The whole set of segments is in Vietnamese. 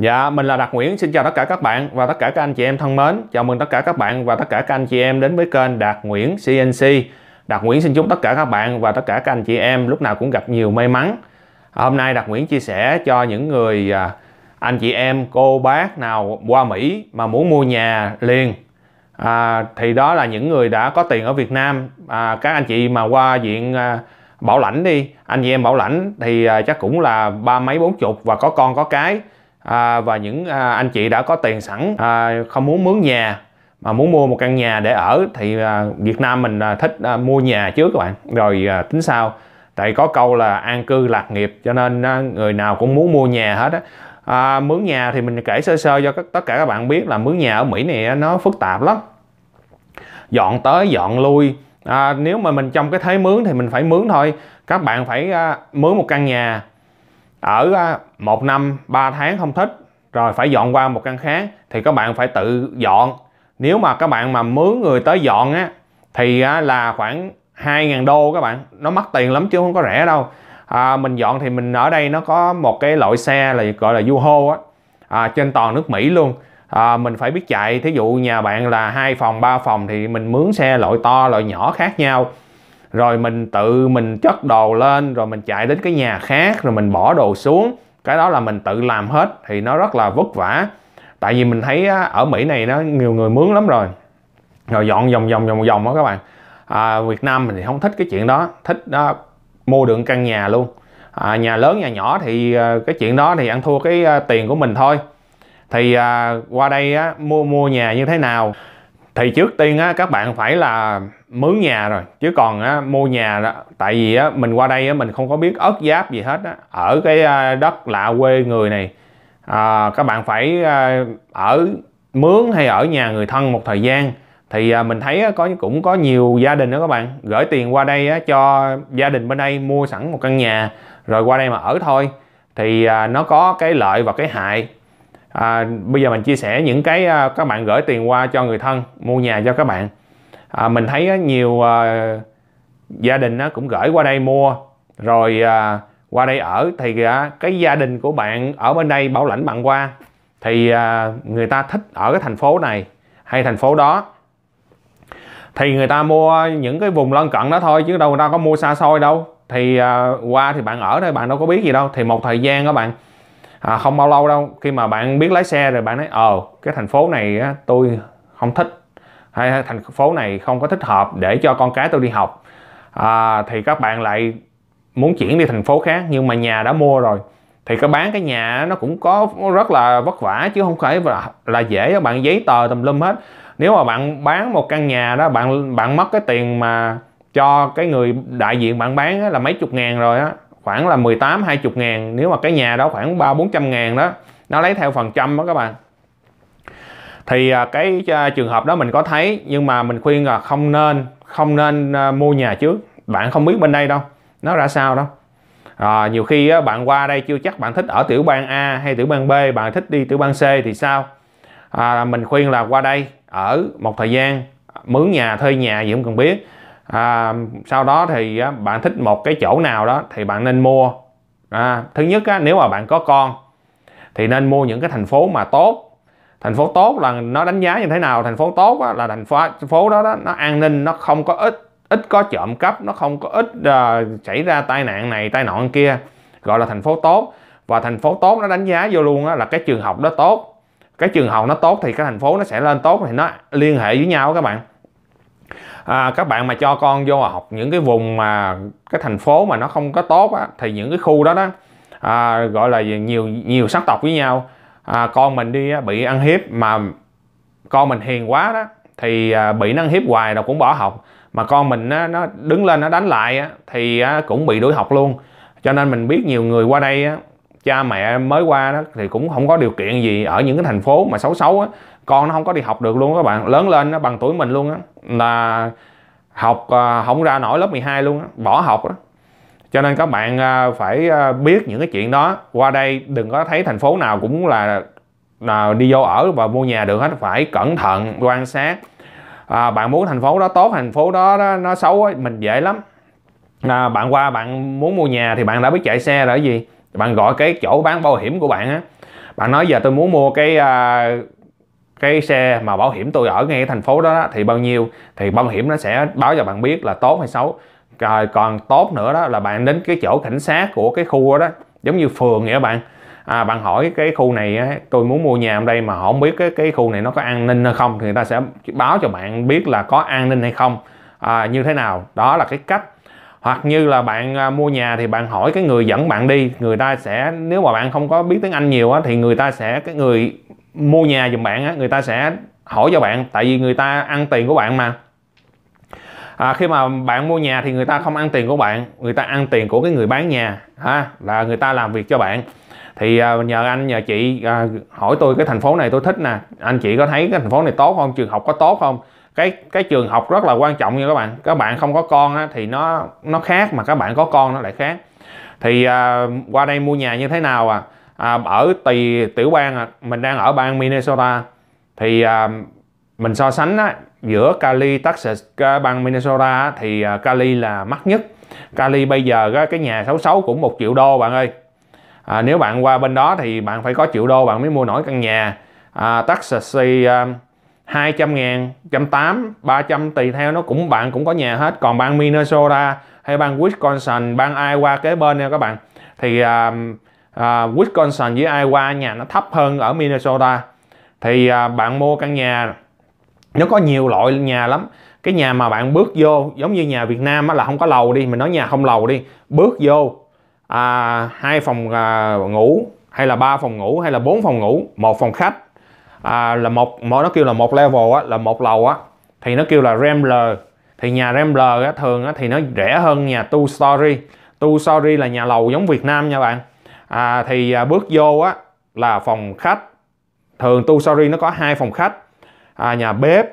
Dạ, mình là Đạt Nguyễn, xin chào tất cả các bạn và tất cả các anh chị em thân mến. Chào mừng tất cả các bạn và tất cả các anh chị em đến với kênh Đạt Nguyễn CNC. Đạt Nguyễn xin chúc tất cả các bạn và tất cả các anh chị em lúc nào cũng gặp nhiều may mắn. Hôm nay Đạt Nguyễn chia sẻ cho những người à, anh chị em, cô bác nào qua Mỹ mà muốn mua nhà liền. À, thì đó là những người đã có tiền ở Việt Nam. À, các anh chị mà qua diện à, bảo lãnh đi, anh chị em bảo lãnh thì à, chắc cũng là ba mấy bốn chục và có con có cái à, và những à, anh chị đã có tiền sẵn à, không muốn mướn nhà mà muốn mua một căn nhà để ở thì à, Việt Nam mình à, thích à, mua nhà trước các bạn rồi à, tính sau tại có câu là an cư lạc nghiệp cho nên à, người nào cũng muốn mua nhà hết á à, mướn nhà thì mình kể sơ sơ cho các, tất cả các bạn biết là mướn nhà ở Mỹ này nó phức tạp lắm dọn tới dọn lui à, nếu mà mình trong cái thế mướn thì mình phải mướn thôi các bạn phải à, mướn một căn nhà ở à, một năm 3 tháng không thích rồi phải dọn qua một căn khác thì các bạn phải tự dọn nếu mà các bạn mà mướn người tới dọn á thì à, là khoảng 2.000 đô các bạn nó mất tiền lắm chứ không có rẻ đâu à, mình dọn thì mình ở đây nó có một cái loại xe là gọi là Yuho á à, trên toàn nước Mỹ luôn à, mình phải biết chạy thí dụ nhà bạn là hai phòng ba phòng thì mình mướn xe loại to loại nhỏ khác nhau rồi mình tự mình chất đồ lên rồi mình chạy đến cái nhà khác rồi mình bỏ đồ xuống cái đó là mình tự làm hết thì nó rất là vất vả tại vì mình thấy ở Mỹ này nó nhiều người mướn lắm rồi rồi dọn vòng vòng vòng vòng đó các bạn à, Việt Nam mình thì không thích cái chuyện đó thích đó, mua được căn nhà luôn à, nhà lớn nhà nhỏ thì à, cái chuyện đó thì ăn thua cái à, tiền của mình thôi thì à, qua đây á, mua mua nhà như thế nào thì trước tiên á, các bạn phải là mướn nhà rồi chứ còn á, mua nhà đó tại vì á, mình qua đây á, mình không có biết ớt giáp gì hết á. ở cái à, đất lạ quê người này à, các bạn phải à, ở mướn hay ở nhà người thân một thời gian thì à, mình thấy á, có cũng có nhiều gia đình đó các bạn gửi tiền qua đây á, cho gia đình bên đây mua sẵn một căn nhà rồi qua đây mà ở thôi thì à, nó có cái lợi và cái hại à, bây giờ mình chia sẻ những cái à, các bạn gửi tiền qua cho người thân mua nhà cho các bạn à, mình thấy á, à, nhiều à, gia đình á, à, cũng gửi qua đây mua rồi à, qua đây ở thì à, cái gia đình của bạn ở bên đây bảo lãnh bạn qua thì à, người ta thích ở cái thành phố này hay thành phố đó thì người ta mua những cái vùng lân cận đó thôi chứ đâu người ta có mua xa xôi đâu thì à, qua thì bạn ở đây bạn đâu có biết gì đâu thì một thời gian các bạn à, không bao lâu đâu khi mà bạn biết lái xe rồi bạn nói ờ cái thành phố này á, tôi không thích hay thành phố này không có thích hợp để cho con cái tôi đi học à, thì các bạn lại muốn chuyển đi thành phố khác nhưng mà nhà đã mua rồi thì cái bán cái nhà nó cũng có rất là vất vả chứ không phải là, là dễ các bạn giấy tờ tùm lum hết nếu mà bạn bán một căn nhà đó bạn bạn mất cái tiền mà cho cái người đại diện bạn bán là mấy chục ngàn rồi á khoảng là 18 20 ngàn nếu mà cái nhà đó khoảng 3 400 ngàn đó nó lấy theo phần trăm đó các bạn thì à, cái à, trường hợp đó mình có thấy nhưng mà mình khuyên là không nên không nên à, mua nhà trước bạn không biết bên đây đâu nó ra sao đâu à, nhiều khi bạn qua đây chưa chắc bạn thích ở tiểu bang A hay tiểu bang B bạn thích đi tiểu bang C thì sao à, mình khuyên là qua đây ở một thời gian mướn nhà thuê nhà gì cũng cần biết à, sau đó thì á, bạn thích một cái chỗ nào đó thì bạn nên mua à, thứ nhất á, nếu mà bạn có con thì nên mua những cái thành phố mà tốt thành phố tốt là nó đánh giá như thế nào thành phố tốt á, là thành phố, đó, đó nó an ninh nó không có ít ít có trộm cắp nó không có ít uh, xảy ra tai nạn này tai nạn kia gọi là thành phố tốt và thành phố tốt nó đánh giá vô luôn á, là cái trường học đó tốt cái trường học nó tốt thì cái thành phố nó sẽ lên tốt thì nó liên hệ với nhau các bạn à, các bạn mà cho con vô học những cái vùng mà cái thành phố mà nó không có tốt á, thì những cái khu đó đó à, gọi là nhiều nhiều sắc tộc với nhau à, con mình đi á, bị ăn hiếp mà con mình hiền quá đó thì à, bị ăn hiếp hoài rồi cũng bỏ học mà con mình á, nó đứng lên nó đánh lại á, thì á, cũng bị đuổi học luôn cho nên mình biết nhiều người qua đây á, cha mẹ mới qua đó thì cũng không có điều kiện gì ở những cái thành phố mà xấu xấu á con nó không có đi học được luôn các bạn lớn lên nó bằng tuổi mình luôn á là học à, không ra nổi lớp 12 luôn á bỏ học đó cho nên các bạn à, phải à, biết những cái chuyện đó qua đây đừng có thấy thành phố nào cũng là, là đi vô ở và mua nhà được hết phải cẩn thận quan sát à, bạn muốn thành phố đó tốt thành phố đó, đó nó xấu á mình dễ lắm à, bạn qua bạn muốn mua nhà thì bạn đã biết chạy xe rồi gì bạn gọi cái chỗ bán bảo hiểm của bạn á bạn nói giờ tôi muốn mua cái à, cái xe mà bảo hiểm tôi ở ngay thành phố đó, đó thì bao nhiêu thì bảo hiểm nó sẽ báo cho bạn biết là tốt hay xấu rồi còn tốt nữa đó là bạn đến cái chỗ cảnh sát của cái khu đó, đó giống như phường vậy bạn à, bạn hỏi cái khu này tôi muốn mua nhà ở đây mà họ không biết cái cái khu này nó có an ninh hay không thì người ta sẽ báo cho bạn biết là có an ninh hay không à, như thế nào đó là cái cách hoặc như là bạn à, mua nhà thì bạn hỏi cái người dẫn bạn đi người ta sẽ nếu mà bạn không có biết tiếng Anh nhiều á, thì người ta sẽ cái người mua nhà giùm bạn á, người ta sẽ hỏi cho bạn tại vì người ta ăn tiền của bạn mà à, khi mà bạn mua nhà thì người ta không ăn tiền của bạn người ta ăn tiền của cái người bán nhà ha là người ta làm việc cho bạn thì à, nhờ anh nhờ chị à, hỏi tôi cái thành phố này tôi thích nè anh chị có thấy cái thành phố này tốt không trường học có tốt không cái cái trường học rất là quan trọng nha các bạn các bạn không có con á, thì nó nó khác mà các bạn có con nó lại khác thì à, qua đây mua nhà như thế nào à, à ở tùy tiểu bang à, mình đang ở bang Minnesota thì à, mình so sánh á, giữa Cali Texas à, bang Minnesota á, thì à, Cali là mắc nhất Cali bây giờ á, cái nhà 66 cũng một triệu đô bạn ơi à, nếu bạn qua bên đó thì bạn phải có triệu đô bạn mới mua nổi căn nhà à, Texas thì à, 200 ngàn, 108, 300 tùy theo nó cũng bạn cũng có nhà hết. Còn bang Minnesota hay bang Wisconsin, bang Iowa kế bên nha các bạn. Thì uh, uh, Wisconsin với Iowa nhà nó thấp hơn ở Minnesota. Thì uh, bạn mua căn nhà nó có nhiều loại nhà lắm. Cái nhà mà bạn bước vô giống như nhà Việt Nam á, là không có lầu đi, mình nói nhà không lầu đi. Bước vô à, hai phòng à, ngủ hay là ba phòng ngủ hay là bốn phòng ngủ, một phòng khách à, là một nó kêu là một level á, là một lầu á thì nó kêu là RAM thì nhà RAM á, thường á, thì nó rẻ hơn nhà two story two story là nhà lầu giống Việt Nam nha bạn à, thì à, bước vô á là phòng khách thường two story nó có hai phòng khách à, nhà bếp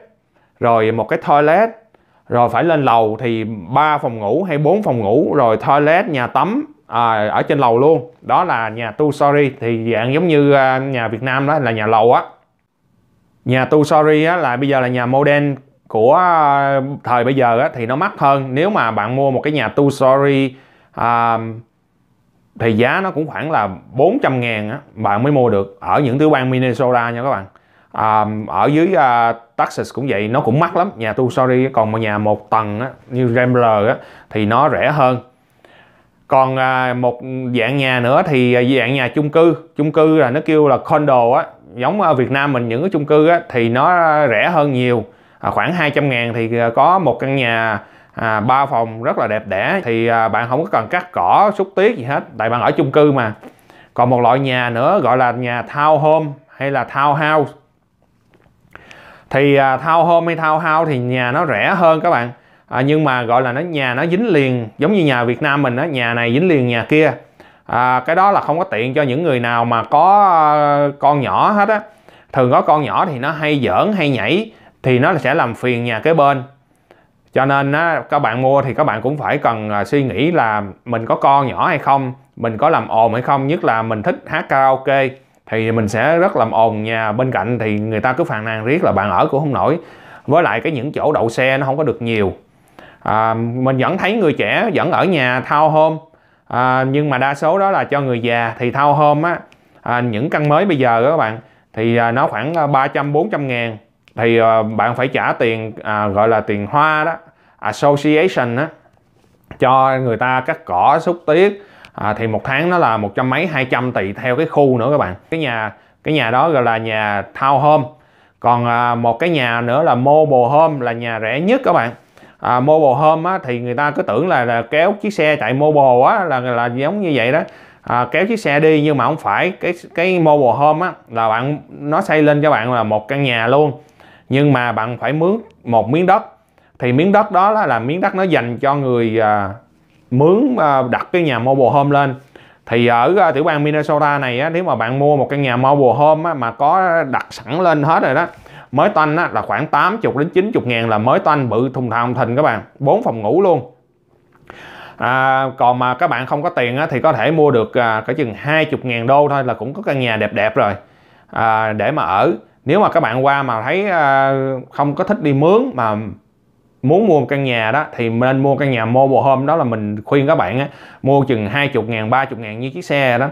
rồi một cái toilet rồi phải lên lầu thì ba phòng ngủ hay bốn phòng ngủ rồi toilet nhà tắm à, ở trên lầu luôn đó là nhà tu story thì dạng giống như à, nhà Việt Nam đó là nhà lầu á nhà tu sorry á, là bây giờ là nhà modern của à, thời bây giờ á, thì nó mắc hơn nếu mà bạn mua một cái nhà tu sorry à, thì giá nó cũng khoảng là 400 ngàn á, bạn mới mua được ở những tiểu bang Minnesota nha các bạn à, ở dưới uh, Texas cũng vậy nó cũng mắc lắm nhà tu sorry còn mà nhà một tầng á, như Rambler á, thì nó rẻ hơn còn à, một dạng nhà nữa thì à, dạng nhà chung cư chung cư là nó kêu là condo á giống ở Việt Nam mình những cái chung cư á thì nó rẻ hơn nhiều à, khoảng 200 ngàn thì à, có một căn nhà à, 3 phòng rất là đẹp đẽ thì à, bạn không có cần cắt cỏ xúc tiết gì hết tại bạn ở chung cư mà còn một loại nhà nữa gọi là nhà thao hôm hay là thao house thì à, thao hôm hay thao house thì nhà nó rẻ hơn các bạn à, nhưng mà gọi là nó nhà nó dính liền giống như nhà Việt Nam mình á nhà này dính liền nhà kia à, cái đó là không có tiện cho những người nào mà có ờ, con nhỏ hết á thường có con nhỏ thì nó hay giỡn hay nhảy thì nó sẽ làm phiền nhà kế bên cho nên á, các bạn mua thì các bạn cũng phải cần ờ, suy nghĩ là mình có con nhỏ hay không mình có làm ồn hay không nhất là mình thích hát karaoke thì mình sẽ rất làm ồn nhà bên cạnh thì người ta cứ phàn nàn riết là bạn ở cũng không nổi với lại cái những chỗ đậu xe nó không có được nhiều à, mình vẫn thấy người trẻ vẫn ở nhà thao hôm à, nhưng mà đa số đó là cho người già thì thao hôm á à, những căn mới bây giờ đó các bạn thì à, nó khoảng 300 à, 400 ngàn thì à, bạn phải trả tiền à, gọi là tiền hoa đó association á cho người ta cắt cỏ xúc tiết à, thì một tháng nó là một trăm mấy hai trăm tùy theo cái khu nữa các bạn cái nhà cái nhà đó gọi là nhà thao hôm còn à, một cái nhà nữa là mobile home là nhà rẻ nhất các bạn à, mobile home á, thì người ta cứ tưởng là, là kéo chiếc xe chạy mobile á là là giống như vậy đó à, kéo chiếc xe đi nhưng mà không phải cái cái mobile home á là bạn nó xây lên cho bạn là một căn nhà luôn nhưng mà bạn phải mướn một miếng đất thì miếng đất đó là, là miếng đất nó dành cho người à, mướn à, đặt cái nhà mobile home lên thì ở à, tiểu bang Minnesota này á, nếu mà bạn mua một căn nhà mobile home á, mà có đặt sẵn lên hết rồi đó mới toanh á, là khoảng 80 đến 90 ngàn là mới toanh bự thùng thòng thình các bạn bốn phòng ngủ luôn à, còn mà các bạn không có tiền á, thì có thể mua được à, cỡ chừng 20 ngàn đô thôi là cũng có căn nhà đẹp đẹp rồi à, để mà ở nếu mà các bạn qua mà thấy à, không có thích đi mướn mà muốn mua một căn nhà đó thì nên mua căn nhà bộ home đó là mình khuyên các bạn á, mua chừng 20 ngàn 30 ngàn như chiếc xe đó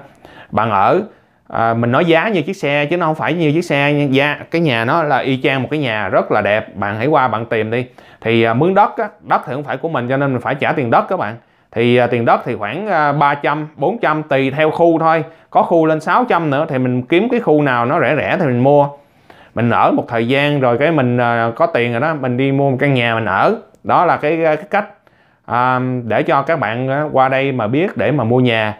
bạn ở à, mình nói giá như chiếc xe chứ nó không phải như chiếc xe giá cái nhà nó là y chang một cái nhà rất là đẹp bạn hãy qua bạn tìm đi thì à, mướn đất á, đất thì không phải của mình cho nên mình phải trả tiền đất các bạn thì à, tiền đất thì khoảng à, 300 400 tùy theo khu thôi có khu lên 600 nữa thì mình kiếm cái khu nào nó rẻ rẻ thì mình mua mình ở một thời gian rồi cái mình à, có tiền rồi đó mình đi mua một căn nhà mình ở đó là cái, à, cái cách à, để cho các bạn à, qua đây mà biết để mà mua nhà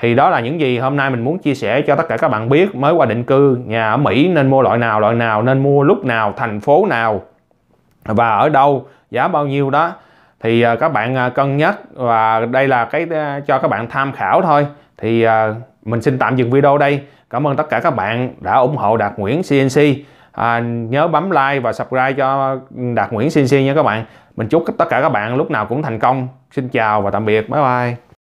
thì đó là những gì hôm nay mình muốn chia sẻ cho tất cả các bạn biết mới qua định cư nhà ở Mỹ nên mua loại nào loại nào nên mua lúc nào thành phố nào và ở đâu giá bao nhiêu đó thì à, các bạn à, cân nhắc và đây là cái à, cho các bạn tham khảo thôi thì mình xin tạm dừng video đây cảm ơn tất cả các bạn đã ủng hộ Đạt Nguyễn CNC à, nhớ bấm like và subscribe cho Đạt Nguyễn CNC nha các bạn mình chúc tất cả các bạn lúc nào cũng thành công xin chào và tạm biệt bye bye